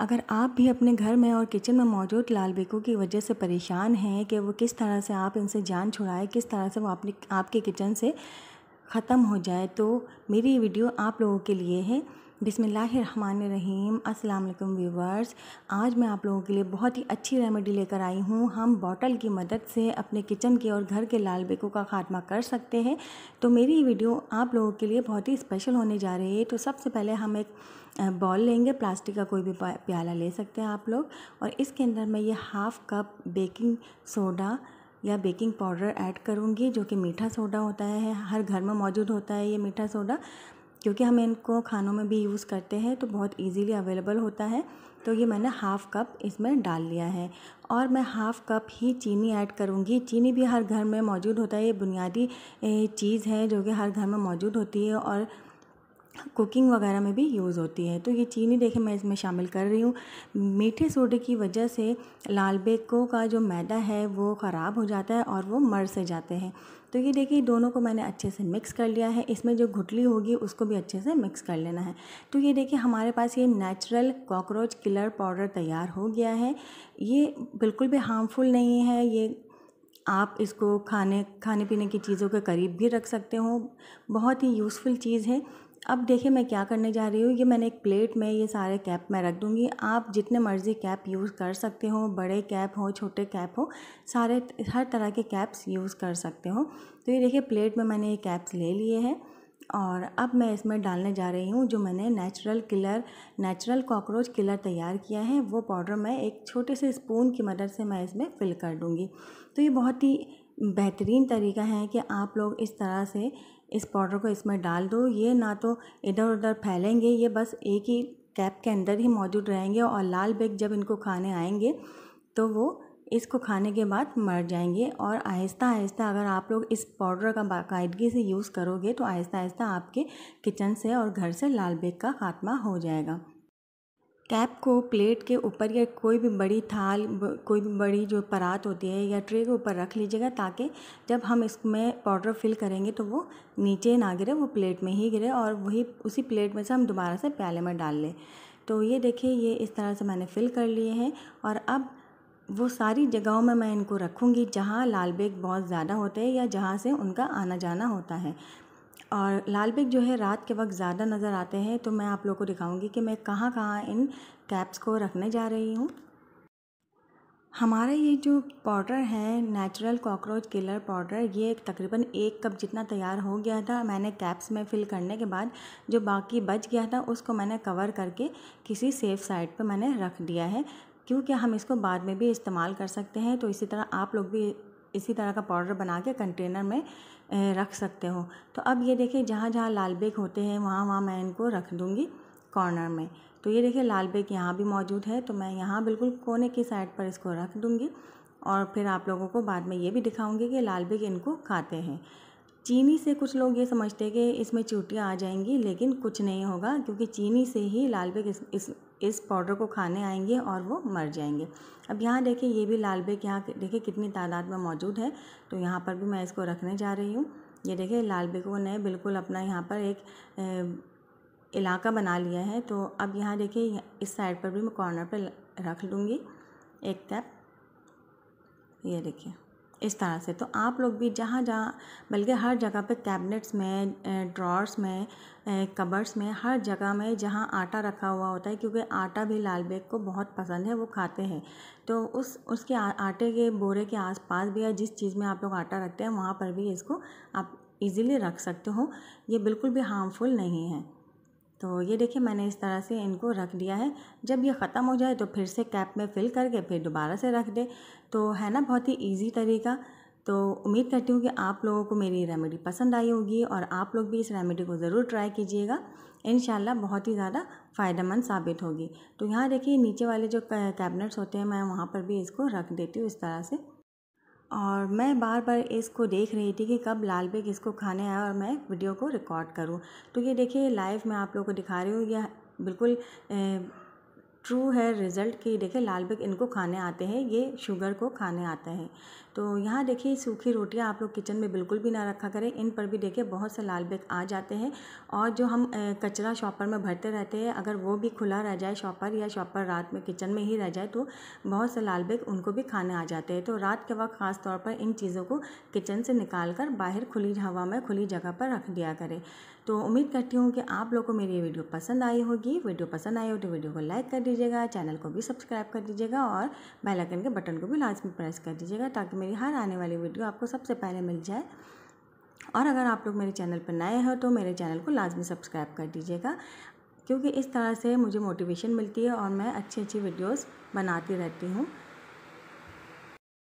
अगर आप भी अपने घर में और किचन में मौजूद लाल बेकू की वजह से परेशान हैं कि वो किस तरह से आप इनसे जान छुड़ाए किस तरह से वो आपने आपके किचन से ख़त्म हो जाए तो मेरी ये वीडियो आप लोगों के लिए है बिसमीम् अस्सलाम वालेकुम व्यूवर्स आज मैं आप लोगों के लिए बहुत ही अच्छी रेमेडी लेकर आई हूँ हम बॉटल की मदद से अपने किचन के और घर के लाल बेकों का खात्मा कर सकते हैं तो मेरी वीडियो आप लोगों के लिए बहुत ही स्पेशल होने जा रही है तो सबसे पहले हम एक बॉल लेंगे प्लास्टिक का कोई भी प्याला ले सकते हैं आप लोग और इसके अंदर मैं ये हाफ़ कप बेकिंग सोडा या बेकिंग पाउडर ऐड करूँगी जो कि मीठा सोडा होता है हर घर में मौजूद होता है ये मीठा सोडा क्योंकि हम इनको खानों में भी यूज़ करते हैं तो बहुत इजीली अवेलेबल होता है तो ये मैंने हाफ़ कप इसमें डाल लिया है और मैं हाफ़ कप ही चीनी ऐड करूँगी चीनी भी हर घर में मौजूद होता है ये बुनियादी चीज़ है जो कि हर घर में मौजूद होती है और कुकिंग वगैरह में भी यूज़ होती है तो ये चीनी देखें मैं इसमें शामिल कर रही हूँ मीठे सोडे की वजह से लाल बेकों का जो मैदा है वो ख़राब हो जाता है और वो मर से जाते हैं तो ये देखिए दोनों को मैंने अच्छे से मिक्स कर लिया है इसमें जो घुटली होगी उसको भी अच्छे से मिक्स कर लेना है तो ये देखिए हमारे पास ये नेचुरल कॉकरोच किलर पाउडर तैयार हो गया है ये बिल्कुल भी हार्मफुल नहीं है ये आप इसको खाने खाने पीने की चीज़ों के करीब भी रख सकते हो बहुत ही यूज़फुल चीज़ है अब देखिए मैं क्या करने जा रही हूँ ये मैंने एक प्लेट में ये सारे कैप मैं रख दूँगी आप जितने मर्ज़ी कैप यूज़ कर सकते हो बड़े कैप हो छोटे कैप हो सारे हर तरह के कैप्स यूज़ कर सकते हो तो ये देखिए प्लेट में मैंने ये कैप्स ले लिए हैं और अब मैं इसमें डालने जा रही हूँ जो मैंने natural killer natural cockroach killer तैयार किया है वो पाउडर मैं एक छोटे से स्पून की मदद से मैं इसमें फ़िल कर दूँगी तो ये बहुत ही बेहतरीन तरीका है कि आप लोग इस तरह से इस पाउडर को इसमें डाल दो ये ना तो इधर उधर फैलेंगे ये बस एक ही कैप के अंदर ही मौजूद रहेंगे और लाल बेग जब इनको खाने आएंगे तो वो इसको खाने के बाद मर जाएंगे और आहिस्ता आहिस्ता अगर आप लोग इस पाउडर का बाकायदगी से यूज़ करोगे तो आहिस्ता आहिस्ता आपके किचन से और घर से लाल बेग का खात्मा हो जाएगा कैप को प्लेट के ऊपर या कोई भी बड़ी थाल कोई भी बड़ी जो परात होती है या ट्रे के ऊपर रख लीजिएगा ताकि जब हम इसमें पाउडर फिल करेंगे तो वो नीचे ना गिरे वो प्लेट में ही गिरे और वही उसी प्लेट में से हम दोबारा से प्याले में डाल लें तो ये देखिए ये इस तरह से मैंने फिल कर लिए हैं और अब वो सारी जगहों में मैं इनको रखूँगी जहाँ लाल बेग बहुत ज़्यादा होते हैं या जहाँ से उनका आना जाना होता है और लाल बेग जो है रात के वक्त ज़्यादा नज़र आते हैं तो मैं आप लोग को दिखाऊंगी कि मैं कहाँ कहाँ इन कैप्स को रखने जा रही हूँ हमारा ये जो पाउडर है नेचुरल कॉकरोच किलर पाउडर ये तकरीबन एक कप जितना तैयार हो गया था मैंने कैप्स में फिल करने के बाद जो बाकी बच गया था उसको मैंने कवर करके किसी सेफ़ साइड पर मैंने रख दिया है क्योंकि हम इसको बाद में भी इस्तेमाल कर सकते हैं तो इसी तरह आप लोग भी इसी तरह का पाउडर बना के कंटेनर में रख सकते हो तो अब ये देखिए जहाँ जहाँ लाल बेग होते हैं वहाँ वहाँ मैं इनको रख दूँगी कॉर्नर में तो ये देखिए लाल बेग यहाँ भी मौजूद है तो मैं यहाँ बिल्कुल कोने की साइड पर इसको रख दूँगी और फिर आप लोगों को बाद में ये भी दिखाऊँगी कि लाल बेग इनको खाते हैं चीनी से कुछ लोग ये समझते हैं कि इसमें चूटियाँ आ जाएंगी लेकिन कुछ नहीं होगा क्योंकि चीनी से ही लाल बेग इस इस इस पाउडर को खाने आएंगे और वो मर जाएंगे अब यहाँ देखिए ये भी लाल बेग यहाँ देखिए कितनी तादाद में मौजूद है तो यहाँ पर भी मैं इसको रखने जा रही हूँ ये देखिए लाल बेगों ने बिल्कुल अपना यहाँ पर एक ए, इलाका बना लिया है तो अब यहाँ देखिए इस साइड पर भी मैं कॉर्नर पर रख लूँगी एक टैप ये देखिए इस तरह से तो आप लोग भी जहाँ जहाँ बल्कि हर जगह पे कैबिनेट्स में ड्रॉर्स में कबर्स में हर जगह में जहाँ आटा रखा हुआ होता है क्योंकि आटा भी लाल बेग को बहुत पसंद है वो खाते हैं तो उस उसके आ, आटे के बोरे के आसपास भी या जिस चीज़ में आप लोग आटा रखते हैं वहाँ पर भी इसको आप इजीली रख सकते हो ये बिल्कुल भी हार्मफुल नहीं है तो ये देखिए मैंने इस तरह से इनको रख दिया है जब ये ख़त्म हो जाए तो फिर से कैप में फिल करके फिर दोबारा से रख दे तो है ना बहुत ही ईजी तरीका तो उम्मीद करती हूँ कि आप लोगों को मेरी रेमेडी पसंद आई होगी और आप लोग भी इस रेमेडी को ज़रूर ट्राई कीजिएगा इन बहुत ही ज़्यादा फ़ायदेमंद साबित होगी तो यहाँ देखिए नीचे वाले जो कैबिनेट्स होते हैं मैं वहाँ पर भी इसको रख देती हूँ इस तरह से और मैं बार बार इसको देख रही थी कि कब लाल बेग इसको खाने आया और मैं वीडियो को रिकॉर्ड करूँ तो ये देखिए लाइव मैं आप लोगों को दिखा रही हूँ यह बिल्कुल ट्रू है रिज़ल्ट कि देखिए लाल बेग इनको खाने आते हैं ये शुगर को खाने आता है तो यहाँ देखिए सूखी रोटियाँ आप लोग किचन में बिल्कुल भी ना रखा करें इन पर भी देखिए बहुत से लाल बेग आ जाते हैं और जो हम कचरा शॉपर में भरते रहते हैं अगर वो भी खुला रह जाए शॉपर या शॉपर रात में किचन में ही रह जाए तो बहुत से लाल बेग उनको भी खाने आ जाते हैं तो रात के वक्त ख़ास तौर पर इन चीज़ों को किचन से निकाल कर बाहर खुली हवा में खुली जगह पर रख दिया करें तो उम्मीद करती हूँ कि आप लोग को मेरी ये वीडियो पसंद आई होगी वीडियो पसंद आई हो तो वीडियो को लाइक कर दीजिएगा चैनल को भी सब्सक्राइब कर दीजिएगा और बेल आइकन के बटन को भी लाजमी प्रेस कर दीजिएगा ताकि मेरी हर आने वाली वीडियो आपको सबसे पहले मिल जाए और अगर आप लोग मेरे चैनल पर नए हो तो मेरे चैनल को लाजमी सब्सक्राइब कर दीजिएगा क्योंकि इस तरह से मुझे मोटिवेशन मिलती है और मैं अच्छी अच्छी वीडियोज़ बनाती रहती हूँ